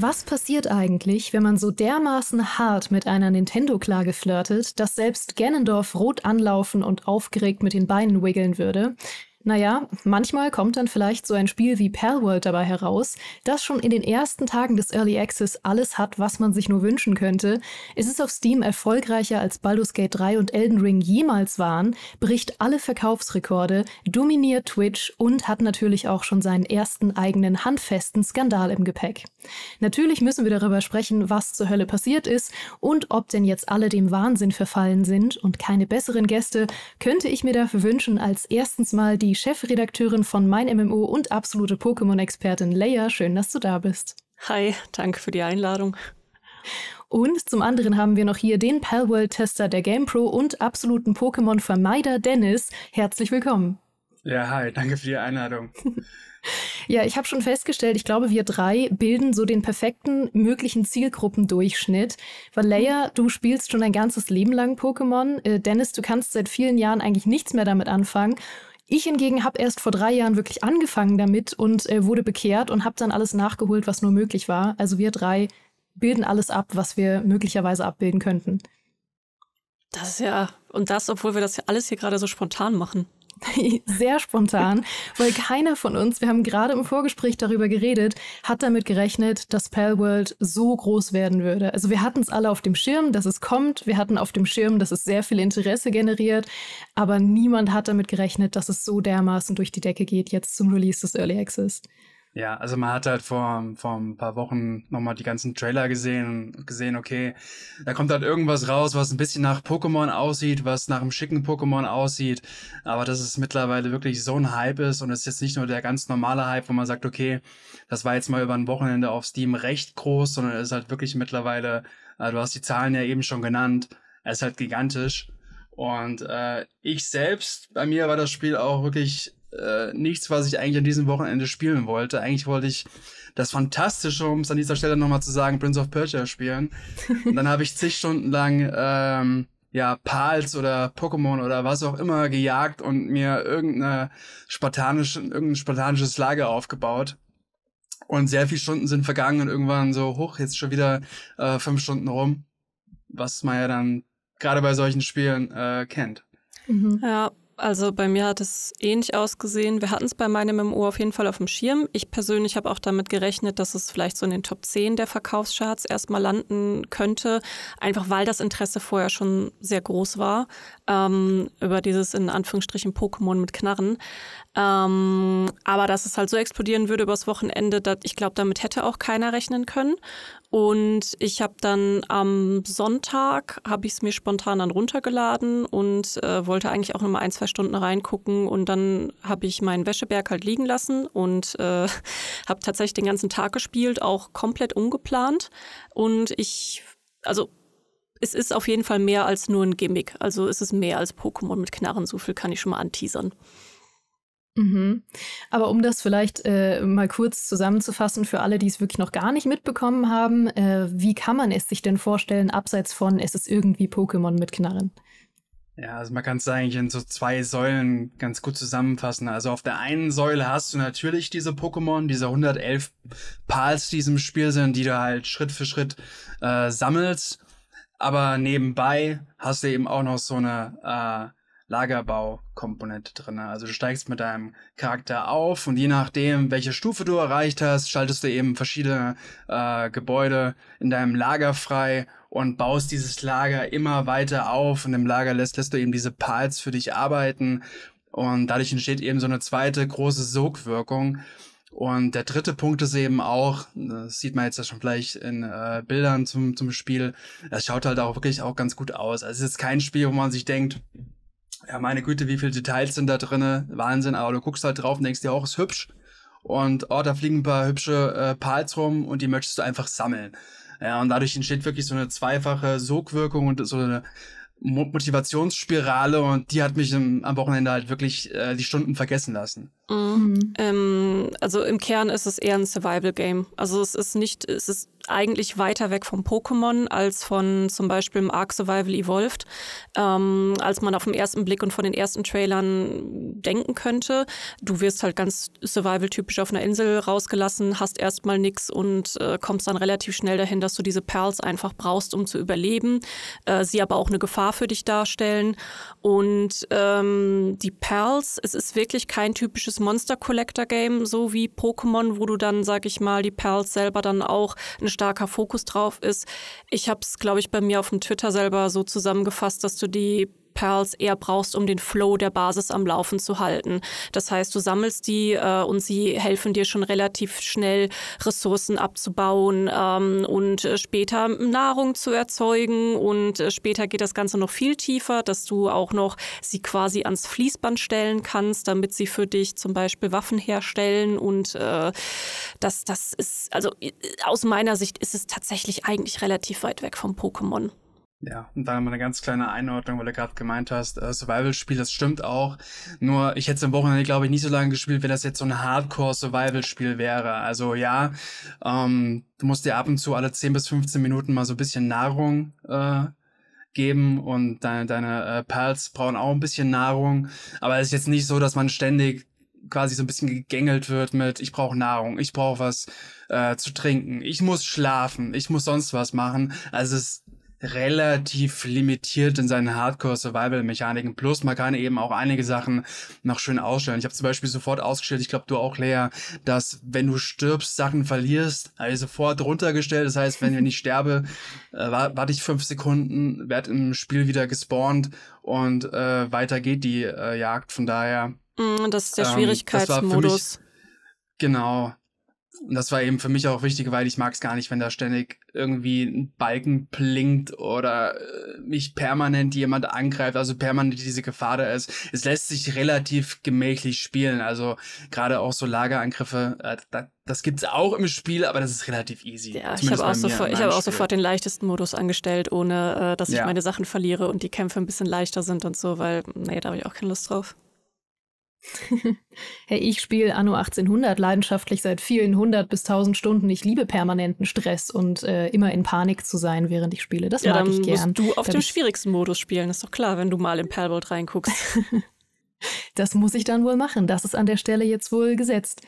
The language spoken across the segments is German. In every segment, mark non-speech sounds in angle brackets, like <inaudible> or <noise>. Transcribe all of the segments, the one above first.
Was passiert eigentlich, wenn man so dermaßen hart mit einer Nintendo-Klage flirtet, dass selbst Ganondorf rot anlaufen und aufgeregt mit den Beinen wiggeln würde? Naja, manchmal kommt dann vielleicht so ein Spiel wie Palworld dabei heraus, das schon in den ersten Tagen des Early Access alles hat, was man sich nur wünschen könnte. Es ist auf Steam erfolgreicher als Baldur's Gate 3 und Elden Ring jemals waren, bricht alle Verkaufsrekorde, dominiert Twitch und hat natürlich auch schon seinen ersten eigenen handfesten Skandal im Gepäck. Natürlich müssen wir darüber sprechen, was zur Hölle passiert ist und ob denn jetzt alle dem Wahnsinn verfallen sind und keine besseren Gäste könnte ich mir dafür wünschen als erstens mal die Chefredakteurin von Mein MMO und absolute Pokémon-Expertin Leia. Schön, dass du da bist. Hi, danke für die Einladung. Und zum anderen haben wir noch hier den Palworld-Tester der GamePro und absoluten Pokémon-Vermeider Dennis. Herzlich willkommen. Ja, hi, danke für die Einladung. <laughs> ja, ich habe schon festgestellt, ich glaube, wir drei bilden so den perfekten möglichen Zielgruppendurchschnitt. Weil mhm. Leia, du spielst schon dein ganzes Leben lang Pokémon. Äh, Dennis, du kannst seit vielen Jahren eigentlich nichts mehr damit anfangen. Ich hingegen habe erst vor drei Jahren wirklich angefangen damit und äh, wurde bekehrt und habe dann alles nachgeholt, was nur möglich war. Also wir drei bilden alles ab, was wir möglicherweise abbilden könnten. Das ist ja, und das, obwohl wir das ja alles hier gerade so spontan machen. <laughs> Sehr spontan, weil keiner von uns, wir haben gerade im Vorgespräch darüber geredet, hat damit gerechnet, dass Palworld so groß werden würde. Also wir hatten es alle auf dem Schirm, dass es kommt. Wir hatten auf dem Schirm, dass es sehr viel Interesse generiert. Aber niemand hat damit gerechnet, dass es so dermaßen durch die Decke geht jetzt zum Release des Early Access. Ja, also man hat halt vor, vor ein paar Wochen nochmal die ganzen Trailer gesehen und gesehen, okay, da kommt halt irgendwas raus, was ein bisschen nach Pokémon aussieht, was nach einem schicken Pokémon aussieht, aber dass es mittlerweile wirklich so ein Hype ist und es ist jetzt nicht nur der ganz normale Hype, wo man sagt, okay, das war jetzt mal über ein Wochenende auf Steam recht groß, sondern es ist halt wirklich mittlerweile, äh, du hast die Zahlen ja eben schon genannt, es ist halt gigantisch. Und äh, ich selbst, bei mir war das Spiel auch wirklich äh, nichts, was ich eigentlich an diesem Wochenende spielen wollte. Eigentlich wollte ich das Fantastische, um es an dieser Stelle nochmal zu sagen, Prince of Persia spielen. Und dann habe ich zig Stunden lang ähm, ja, Pals oder Pokémon oder was auch immer gejagt und mir irgendeine spartanische, irgendein spartanisches Lager aufgebaut. Und sehr viele Stunden sind vergangen und irgendwann so, hoch, jetzt schon wieder äh, fünf Stunden rum. Was man ja dann gerade bei solchen Spielen äh, kennt. Mhm. Ja, also bei mir hat es ähnlich ausgesehen. Wir hatten es bei meinem MMO auf jeden Fall auf dem Schirm. Ich persönlich habe auch damit gerechnet, dass es vielleicht so in den Top 10 der Verkaufscharts erstmal landen könnte, einfach weil das Interesse vorher schon sehr groß war ähm, über dieses in Anführungsstrichen Pokémon mit Knarren. Ähm, aber dass es halt so explodieren würde übers Wochenende, dass ich glaube, damit hätte auch keiner rechnen können. Und ich habe dann am Sonntag, habe ich es mir spontan dann runtergeladen und äh, wollte eigentlich auch nochmal ein, zwei Stunden reingucken. Und dann habe ich meinen Wäscheberg halt liegen lassen und äh, <laughs> habe tatsächlich den ganzen Tag gespielt, auch komplett ungeplant. Und ich, also es ist auf jeden Fall mehr als nur ein Gimmick. Also es ist mehr als Pokémon mit Knarren, so viel kann ich schon mal anteasern. Mhm. Aber um das vielleicht äh, mal kurz zusammenzufassen für alle, die es wirklich noch gar nicht mitbekommen haben, äh, wie kann man es sich denn vorstellen, abseits von es ist irgendwie Pokémon mit Knarren? Ja, also man kann es eigentlich in so zwei Säulen ganz gut zusammenfassen. Also auf der einen Säule hast du natürlich diese Pokémon, diese 111 Pals, die im Spiel sind, die du halt Schritt für Schritt äh, sammelst. Aber nebenbei hast du eben auch noch so eine äh, Lagerbau-Komponente drin. Also du steigst mit deinem Charakter auf und je nachdem, welche Stufe du erreicht hast, schaltest du eben verschiedene äh, Gebäude in deinem Lager frei und baust dieses Lager immer weiter auf und im Lager lässt, lässt du eben diese Pals für dich arbeiten und dadurch entsteht eben so eine zweite große Sogwirkung. Und der dritte Punkt ist eben auch, das sieht man jetzt ja schon vielleicht in äh, Bildern zum, zum Spiel, das schaut halt auch wirklich auch ganz gut aus. Also es ist kein Spiel, wo man sich denkt, ja, meine Güte, wie viele Details sind da drinne? Wahnsinn, aber du guckst halt drauf und denkst dir auch, ist hübsch. Und oh, da fliegen ein paar hübsche äh, Pals rum und die möchtest du einfach sammeln. Ja, und dadurch entsteht wirklich so eine zweifache Sogwirkung und so eine Motivationsspirale und die hat mich im, am Wochenende halt wirklich äh, die Stunden vergessen lassen. Mhm. Ähm, also im Kern ist es eher ein Survival-Game. Also es ist nicht, es ist eigentlich weiter weg vom Pokémon als von zum Beispiel im Ark Survival Evolved, ähm, als man auf den ersten Blick und von den ersten Trailern denken könnte. Du wirst halt ganz Survival-typisch auf einer Insel rausgelassen, hast erstmal nichts und äh, kommst dann relativ schnell dahin, dass du diese Pearls einfach brauchst, um zu überleben, äh, sie aber auch eine Gefahr für dich darstellen. Und ähm, die Pearls, es ist wirklich kein typisches Monster Collector Game, so wie Pokémon, wo du dann, sag ich mal, die Pearls selber dann auch ein starker Fokus drauf ist. Ich habe es, glaube ich, bei mir auf dem Twitter selber so zusammengefasst, dass du die Pearls eher brauchst, um den Flow der Basis am Laufen zu halten. Das heißt, du sammelst die äh, und sie helfen dir schon relativ schnell, Ressourcen abzubauen ähm, und äh, später Nahrung zu erzeugen. Und äh, später geht das Ganze noch viel tiefer, dass du auch noch sie quasi ans Fließband stellen kannst, damit sie für dich zum Beispiel Waffen herstellen. Und äh, das, das ist, also äh, aus meiner Sicht ist es tatsächlich eigentlich relativ weit weg vom Pokémon. Ja, und dann mal eine ganz kleine Einordnung, weil du gerade gemeint hast, äh, Survival-Spiel, das stimmt auch. Nur ich hätte es am Wochenende, glaube ich, nicht so lange gespielt, wenn das jetzt so ein Hardcore-Survival-Spiel wäre. Also ja, ähm, du musst dir ab und zu alle 10 bis 15 Minuten mal so ein bisschen Nahrung äh, geben und deine, deine äh, Pals brauchen auch ein bisschen Nahrung. Aber es ist jetzt nicht so, dass man ständig quasi so ein bisschen gegängelt wird mit, ich brauche Nahrung, ich brauche was äh, zu trinken, ich muss schlafen, ich muss sonst was machen. Also es relativ limitiert in seinen Hardcore-Survival-Mechaniken. Plus, man kann eben auch einige Sachen noch schön ausstellen. Ich habe zum Beispiel sofort ausgestellt, ich glaube, du auch, Lea, dass wenn du stirbst, Sachen verlierst, also sofort runtergestellt. Das heißt, wenn, ich sterbe, äh, warte ich fünf Sekunden, werd im Spiel wieder gespawnt und äh, weiter geht die äh, Jagd. Von daher. Mm, das ist der ähm, Schwierigkeitsmodus. Genau, und das war eben für mich auch wichtig, weil ich mag es gar nicht, wenn da ständig irgendwie ein Balken blinkt oder äh, mich permanent jemand angreift, also permanent diese Gefahr da ist. Es lässt sich relativ gemächlich spielen. Also gerade auch so Lagerangriffe, äh, das gibt es auch im Spiel, aber das ist relativ easy. Ja, ich habe auch, sofort, ich hab auch sofort den leichtesten Modus angestellt, ohne äh, dass ich ja. meine Sachen verliere und die Kämpfe ein bisschen leichter sind und so, weil, nee, da habe ich auch keine Lust drauf. <laughs> hey, ich spiele Anno 1800 leidenschaftlich seit vielen hundert bis tausend Stunden. Ich liebe permanenten Stress und äh, immer in Panik zu sein, während ich spiele. Das ja, mag ich gern. Musst du auf da dem schwierigsten Modus spielen, ist doch klar, wenn du mal in Perlbold reinguckst. <laughs> das muss ich dann wohl machen. Das ist an der Stelle jetzt wohl gesetzt.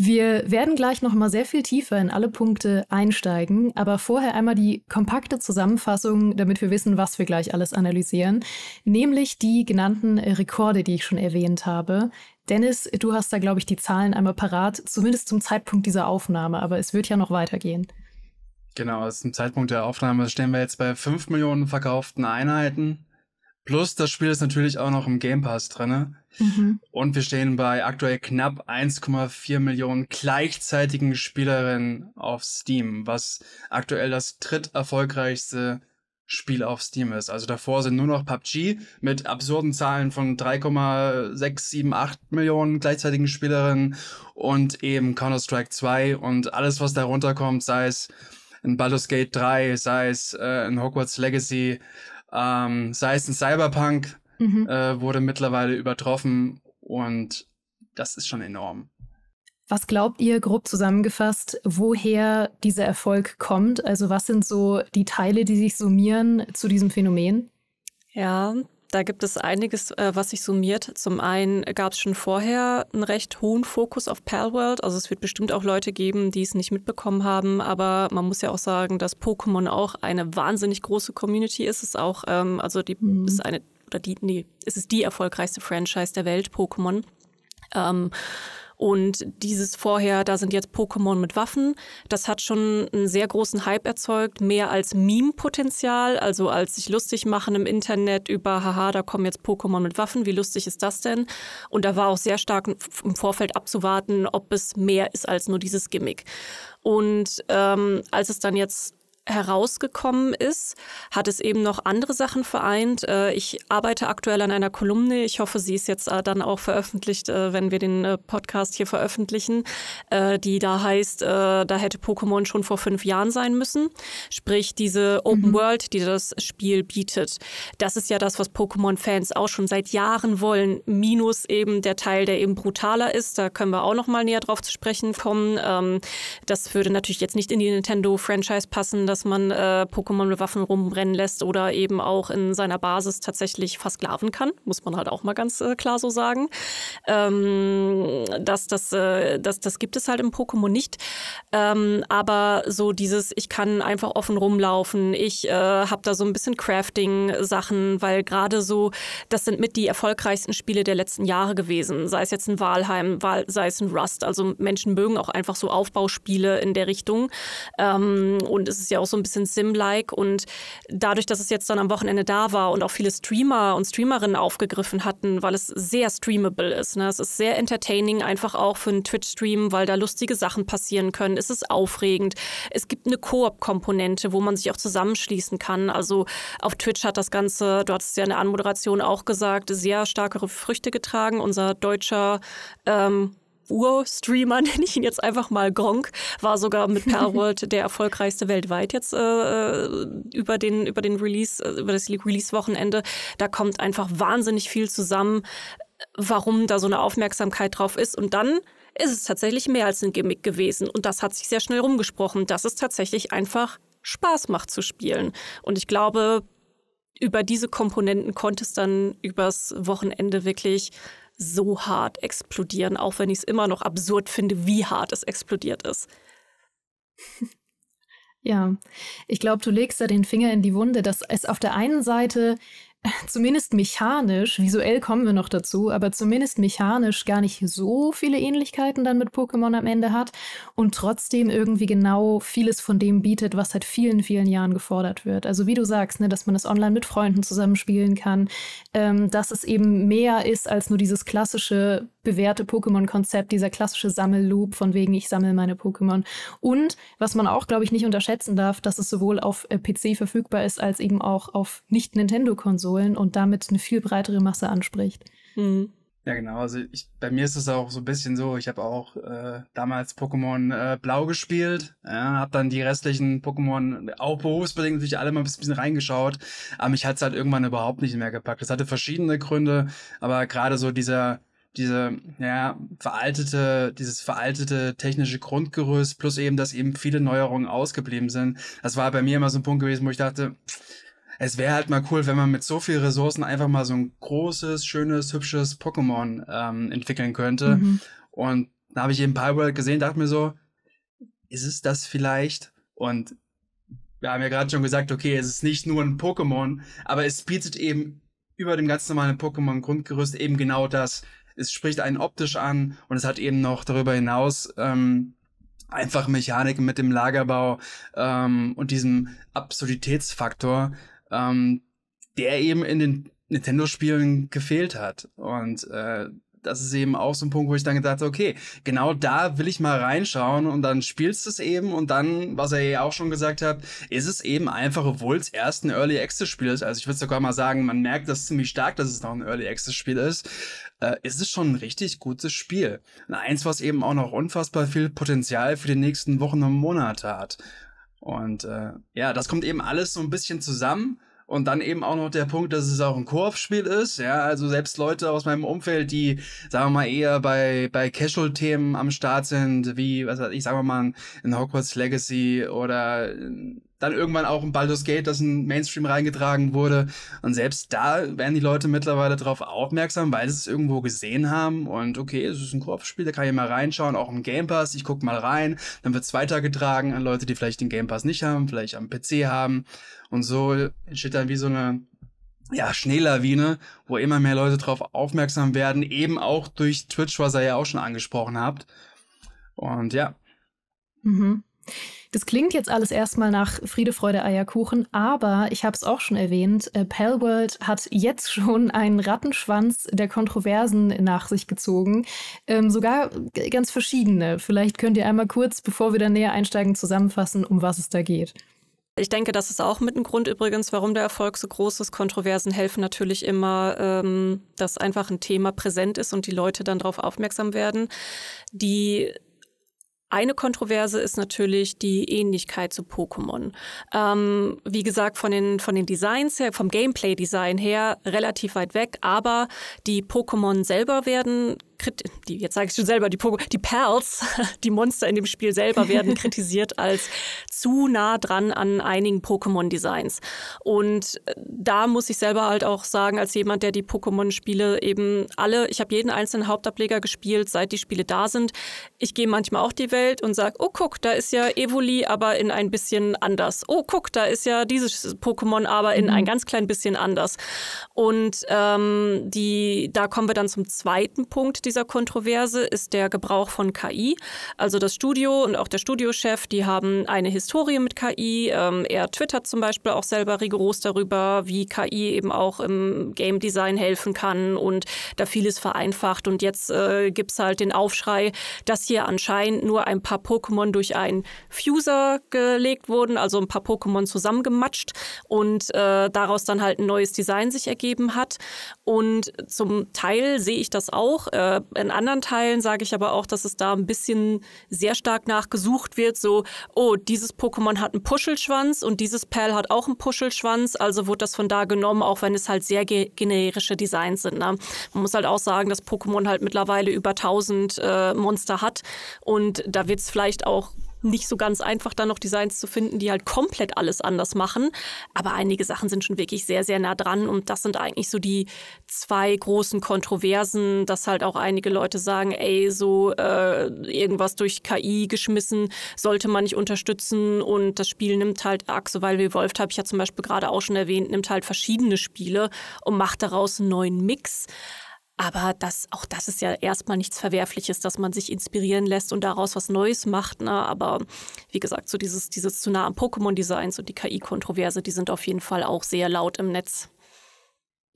Wir werden gleich nochmal sehr viel tiefer in alle Punkte einsteigen, aber vorher einmal die kompakte Zusammenfassung, damit wir wissen, was wir gleich alles analysieren, nämlich die genannten Rekorde, die ich schon erwähnt habe. Dennis, du hast da, glaube ich, die Zahlen einmal parat, zumindest zum Zeitpunkt dieser Aufnahme, aber es wird ja noch weitergehen. Genau, also zum Zeitpunkt der Aufnahme stehen wir jetzt bei 5 Millionen verkauften Einheiten. Plus, das Spiel ist natürlich auch noch im Game Pass drinne. Mhm. Und wir stehen bei aktuell knapp 1,4 Millionen gleichzeitigen Spielerinnen auf Steam, was aktuell das dritterfolgreichste Spiel auf Steam ist. Also davor sind nur noch PUBG mit absurden Zahlen von 3,678 Millionen gleichzeitigen Spielerinnen und eben Counter-Strike 2 und alles, was darunter kommt, sei es in Baldur's Gate 3, sei es äh, in Hogwarts Legacy, ähm, sei es in Cyberpunk mhm. äh, wurde mittlerweile übertroffen und das ist schon enorm. Was glaubt ihr, grob zusammengefasst, woher dieser Erfolg kommt? Also was sind so die Teile, die sich summieren zu diesem Phänomen? Ja, da gibt es einiges, äh, was sich summiert. Zum einen gab es schon vorher einen recht hohen Fokus auf Palworld. Also es wird bestimmt auch Leute geben, die es nicht mitbekommen haben. Aber man muss ja auch sagen, dass Pokémon auch eine wahnsinnig große Community ist. Es ist auch, ähm, also die mhm. ist eine, oder die, nee, es ist die erfolgreichste Franchise der Welt, Pokémon. Ähm, und dieses vorher, da sind jetzt Pokémon mit Waffen, das hat schon einen sehr großen Hype erzeugt, mehr als Meme-Potenzial, also als sich lustig machen im Internet über, haha, da kommen jetzt Pokémon mit Waffen, wie lustig ist das denn? Und da war auch sehr stark im Vorfeld abzuwarten, ob es mehr ist als nur dieses Gimmick. Und ähm, als es dann jetzt herausgekommen ist, hat es eben noch andere Sachen vereint. Äh, ich arbeite aktuell an einer Kolumne. Ich hoffe, sie ist jetzt äh, dann auch veröffentlicht, äh, wenn wir den Podcast hier veröffentlichen, die da heißt, da hätte Pokémon schon vor fünf Jahren sein müssen. Sprich, diese Open mhm. World, die das Spiel bietet. Das ist ja das, was Pokémon-Fans auch schon seit Jahren wollen. Minus eben der Teil, der eben brutaler ist. Da können wir auch noch mal näher drauf zu sprechen kommen. Ähm, das würde natürlich jetzt nicht in die Nintendo-Franchise passen. Das dass man äh, Pokémon mit Waffen rumrennen lässt oder eben auch in seiner Basis tatsächlich versklaven kann, muss man halt auch mal ganz äh, klar so sagen. Ähm, das, das, äh, das, das gibt es halt im Pokémon nicht. Ähm, aber so dieses, ich kann einfach offen rumlaufen, ich äh, habe da so ein bisschen Crafting-Sachen, weil gerade so, das sind mit die erfolgreichsten Spiele der letzten Jahre gewesen. Sei es jetzt ein Wahlheim, sei es ein Rust. Also Menschen mögen auch einfach so Aufbauspiele in der Richtung. Ähm, und es ist ja auch so ein bisschen Sim-like und dadurch, dass es jetzt dann am Wochenende da war und auch viele Streamer und Streamerinnen aufgegriffen hatten, weil es sehr streamable ist. Ne? Es ist sehr entertaining, einfach auch für einen Twitch-Stream, weil da lustige Sachen passieren können. Es ist aufregend. Es gibt eine Koop-Komponente, wo man sich auch zusammenschließen kann. Also auf Twitch hat das Ganze, du hattest ja in der Anmoderation auch gesagt, sehr starkere Früchte getragen. Unser deutscher ähm, Ur-Streamer, <laughs> nenne ich ihn jetzt einfach mal Gronk, war sogar mit <laughs> Perwold der erfolgreichste weltweit jetzt äh, äh, über, den, über den Release, äh, über das Release-Wochenende. Da kommt einfach wahnsinnig viel zusammen, warum da so eine Aufmerksamkeit drauf ist. Und dann ist es tatsächlich mehr als ein Gimmick gewesen. Und das hat sich sehr schnell rumgesprochen, dass es tatsächlich einfach Spaß macht zu spielen. Und ich glaube, über diese Komponenten konnte es dann übers Wochenende wirklich so hart explodieren, auch wenn ich es immer noch absurd finde, wie hart es explodiert ist. <laughs> Ja, ich glaube, du legst da den Finger in die Wunde, dass es auf der einen Seite <laughs> zumindest mechanisch, visuell kommen wir noch dazu, aber zumindest mechanisch gar nicht so viele Ähnlichkeiten dann mit Pokémon am Ende hat und trotzdem irgendwie genau vieles von dem bietet, was seit vielen, vielen Jahren gefordert wird. Also wie du sagst, ne, dass man das online mit Freunden zusammenspielen kann, ähm, dass es eben mehr ist als nur dieses klassische bewährte Pokémon-Konzept, dieser klassische Sammelloop von wegen ich sammle meine Pokémon. Und was man auch, glaube ich, nicht unterschätzen darf, dass es sowohl auf äh, PC verfügbar ist als eben auch auf Nicht-Nintendo-Konsolen und damit eine viel breitere Masse anspricht. Mhm. Ja, genau. Also ich, bei mir ist es auch so ein bisschen so, ich habe auch äh, damals Pokémon äh, Blau gespielt, ja, habe dann die restlichen Pokémon auch berufsbedingt natürlich alle mal ein bisschen reingeschaut, aber mich hat es halt irgendwann überhaupt nicht mehr gepackt. Das hatte verschiedene Gründe, aber gerade so dieser diese ja, veraltete, dieses veraltete technische Grundgerüst plus eben, dass eben viele Neuerungen ausgeblieben sind. Das war bei mir immer so ein Punkt gewesen, wo ich dachte, es wäre halt mal cool, wenn man mit so viel Ressourcen einfach mal so ein großes, schönes, hübsches Pokémon ähm, entwickeln könnte. Mhm. Und da habe ich eben Pyworld gesehen, dachte mir so, ist es das vielleicht? Und wir haben ja gerade schon gesagt, okay, es ist nicht nur ein Pokémon, aber es bietet eben über dem ganz normalen Pokémon-Grundgerüst eben genau das es spricht einen optisch an und es hat eben noch darüber hinaus ähm, einfach Mechaniken mit dem Lagerbau ähm, und diesem Absurditätsfaktor, ähm, der eben in den Nintendo-Spielen gefehlt hat. Und äh, das ist eben auch so ein Punkt, wo ich dann gedacht habe, okay, genau da will ich mal reinschauen und dann spielst du es eben und dann, was er ja auch schon gesagt hat, ist es eben einfach, obwohl es erst ein Early Access Spiel ist, also ich würde sogar mal sagen, man merkt das ziemlich stark, dass es noch ein Early Access Spiel ist, äh, ist es schon ein richtig gutes Spiel. Und eins, was eben auch noch unfassbar viel Potenzial für die nächsten Wochen und Monate hat. Und äh, ja, das kommt eben alles so ein bisschen zusammen und dann eben auch noch der Punkt, dass es auch ein Koop-Spiel ist. Ja, also selbst Leute aus meinem Umfeld, die, sagen wir mal, eher bei, bei Casual-Themen am Start sind, wie, was ich, sagen wir mal, in Hogwarts Legacy oder dann irgendwann auch ein Baldur's Gate, das in Mainstream reingetragen wurde. Und selbst da werden die Leute mittlerweile darauf aufmerksam, weil sie es irgendwo gesehen haben. Und okay, es ist ein Koop-Spiel, da kann ich mal reinschauen, auch im Game Pass. Ich guck mal rein, dann wird es weitergetragen an Leute, die vielleicht den Game Pass nicht haben, vielleicht am PC haben. Und so entsteht dann wie so eine ja, Schneelawine, wo immer mehr Leute drauf aufmerksam werden, eben auch durch Twitch, was ihr ja auch schon angesprochen habt. Und ja. Mhm. Das klingt jetzt alles erstmal nach Friede, Freude, Eierkuchen, aber ich habe es auch schon erwähnt, äh, Palworld hat jetzt <laughs> schon einen Rattenschwanz der Kontroversen nach sich gezogen. Ähm, sogar ganz verschiedene. Vielleicht könnt ihr einmal kurz, bevor wir da näher einsteigen, zusammenfassen, um was es da geht. Ich denke, das ist auch mit ein Grund übrigens, warum der Erfolg so groß ist. Kontroversen helfen natürlich immer, ähm, dass einfach ein Thema präsent ist und die Leute dann darauf aufmerksam werden. Die eine Kontroverse ist natürlich die Ähnlichkeit zu Pokémon. Ähm, wie gesagt, von den, von den Designs her, vom Gameplay-Design her relativ weit weg, aber die Pokémon selber werden die jetzt sage ich schon selber, die, Pogo, die Perls, <laughs> die Monster in dem Spiel selber werden <laughs> kritisiert als zu nah dran an einigen Pokémon-Designs. Und äh, da muss ich selber halt auch sagen, als jemand, der die Pokémon-Spiele eben alle, ich habe jeden einzelnen Hauptableger gespielt, seit die Spiele da sind. Ich gehe manchmal auch die Welt und sage, oh guck, da ist ja Evoli, aber in ein bisschen anders. Oh guck, da ist ja dieses Pokémon, aber in mhm. ein ganz klein bisschen anders. Und ähm, die, da kommen wir dann zum zweiten Punkt, dieser Kontroverse ist der Gebrauch von KI. Also das Studio und auch der Studiochef, die haben eine Historie mit KI. Ähm, er twittert zum Beispiel auch selber rigoros darüber, wie KI eben auch im Game Design helfen kann und da vieles vereinfacht. Und jetzt äh, gibt es halt den Aufschrei, dass hier anscheinend nur ein paar Pokémon durch einen Fuser gelegt wurden, also ein paar Pokémon zusammengematscht und äh, daraus dann halt ein neues Design sich ergeben hat. Und zum Teil sehe ich das auch. Äh, in anderen Teilen sage ich aber auch, dass es da ein bisschen sehr stark nachgesucht wird. So, oh, dieses Pokémon hat einen Puschelschwanz und dieses Perl hat auch einen Puschelschwanz, also wurde das von da genommen, auch wenn es halt sehr ge generische Designs sind. Ne? Man muss halt auch sagen, dass Pokémon halt mittlerweile über 1000 äh, Monster hat und da wird es vielleicht auch nicht so ganz einfach, da noch Designs zu finden, die halt komplett alles anders machen. Aber einige Sachen sind schon wirklich sehr, sehr nah dran. Und das sind eigentlich so die zwei großen Kontroversen, dass halt auch einige Leute sagen, ey, so äh, irgendwas durch KI geschmissen sollte man nicht unterstützen. Und das Spiel nimmt halt, Axe, weil wir Wolf, habe ich ja zum Beispiel gerade auch schon erwähnt, nimmt halt verschiedene Spiele und macht daraus einen neuen Mix. Aber das, auch das ist ja erstmal nichts Verwerfliches, dass man sich inspirieren lässt und daraus was Neues macht. Ne? Aber wie gesagt, so dieses, dieses zu nah am Pokémon-Designs und die KI-Kontroverse, die sind auf jeden Fall auch sehr laut im Netz.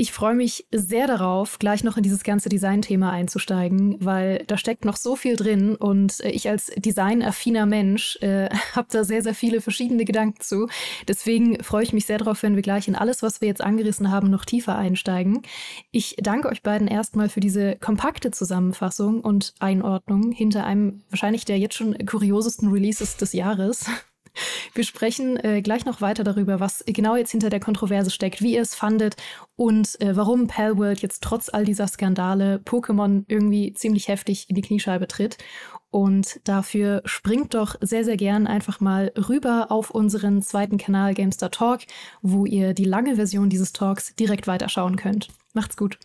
Ich freue mich sehr darauf, gleich noch in dieses ganze Design-Thema einzusteigen, weil da steckt noch so viel drin und äh, ich als designaffiner Mensch äh, <laughs> habe da sehr, sehr viele verschiedene Gedanken zu. Deswegen freue ich mich sehr darauf, wenn wir gleich in alles, was wir jetzt angerissen haben, noch tiefer einsteigen. Ich danke euch beiden erstmal für diese kompakte Zusammenfassung und Einordnung hinter einem wahrscheinlich der jetzt schon kuriosesten Releases des Jahres. Wir sprechen äh, gleich noch weiter darüber, was genau jetzt hinter der Kontroverse steckt, wie ihr es fandet und äh, warum Palworld jetzt trotz all dieser Skandale Pokémon irgendwie ziemlich heftig in die Kniescheibe tritt. Und dafür springt doch sehr, sehr gern einfach mal rüber auf unseren zweiten Kanal Gamestar Talk, wo ihr die lange Version dieses Talks direkt weiterschauen könnt. Macht's gut.